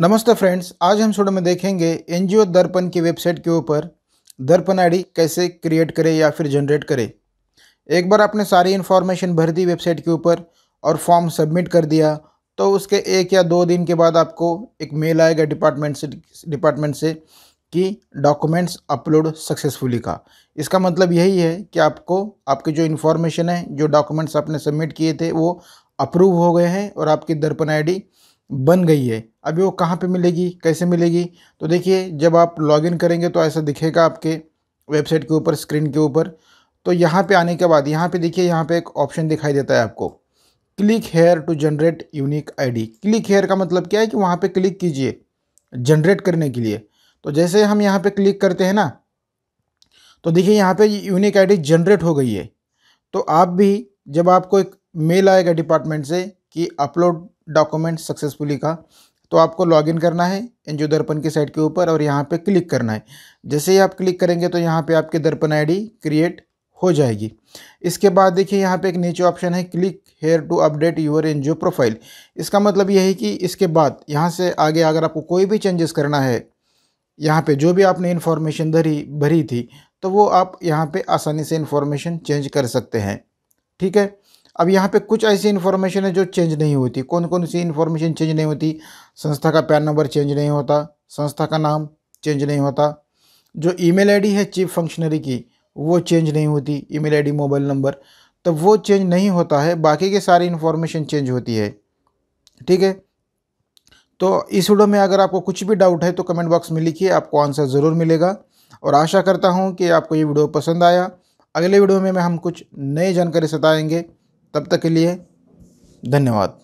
नमस्ते फ्रेंड्स आज हम शोड में देखेंगे एनजीओ दर्पण की वेबसाइट के ऊपर दर्पण आईडी कैसे क्रिएट करें या फिर जनरेट करें एक बार आपने सारी इन्फॉर्मेशन भर दी वेबसाइट के ऊपर और फॉर्म सबमिट कर दिया तो उसके एक या दो दिन के बाद आपको एक मेल आएगा डिपार्टमेंट से डिपार्टमेंट से कि डॉक्यूमेंट्स अपलोड सक्सेसफुली का इसका मतलब यही है कि आपको आपकी जो इन्फॉर्मेशन है जो डॉक्यूमेंट्स आपने सबमिट किए थे वो अप्रूव हो गए हैं और आपकी दर्पण आईडी बन गई है अभी वो कहाँ पे मिलेगी कैसे मिलेगी तो देखिए जब आप लॉगिन करेंगे तो ऐसा दिखेगा आपके वेबसाइट के ऊपर स्क्रीन के ऊपर तो यहाँ पे आने के बाद यहाँ पे देखिए यहाँ पे एक ऑप्शन दिखाई देता है आपको click here to generate unique ID click here का मतलब क्या है कि वहाँ पे क्लिक कीजिए जनरेट करने के लिए तो जैसे हम यहाँ पर क्लिक करते हैं ना तो देखिए यहाँ पर यूनिक आई जनरेट हो गई है तो आप भी जब आपको एक मेल आएगा डिपार्टमेंट से कि अपलोड डॉक्यूमेंट सक्सेसफुली का तो आपको लॉगिन करना है एनजीओ दर्पण की साइट के ऊपर और यहाँ पे क्लिक करना है जैसे ही आप क्लिक करेंगे तो यहाँ पे आपके दर्पण आईडी क्रिएट हो जाएगी इसके बाद देखिए यहाँ पे एक नीचे ऑप्शन है click here to update your an profile इसका मतलब यह है कि इसके बाद यहाँ से आगे अगर आपको कोई भी चेंजेस करना है यहाँ पर जो भी आपने इन्फॉर्मेशन धरी भरी थी तो वो आप यहाँ पर आसानी से इन्फॉर्मेशन चेंज कर सकते हैं ठीक है अब यहाँ पे कुछ ऐसी इन्फॉर्मेशन है जो चेंज नहीं होती कौन कौन सी इन्फॉर्मेशन चेंज नहीं होती संस्था का पैन नंबर चेंज नहीं होता संस्था का नाम चेंज नहीं होता जो ईमेल आईडी है चीफ फंक्शनरी की वो चेंज नहीं होती ईमेल आईडी मोबाइल नंबर तो वो चेंज नहीं होता है बाकी के सारी इन्फॉर्मेशन चेंज होती है ठीक है तो इस वीडियो में अगर आपको कुछ भी डाउट है तो कमेंट बॉक्स में लिखिए आपको आंसर ज़रूर मिलेगा और आशा करता हूँ कि आपको ये वीडियो पसंद आया अगले वीडियो में हम कुछ नए जानकारी सताएँगे तब तक के लिए धन्यवाद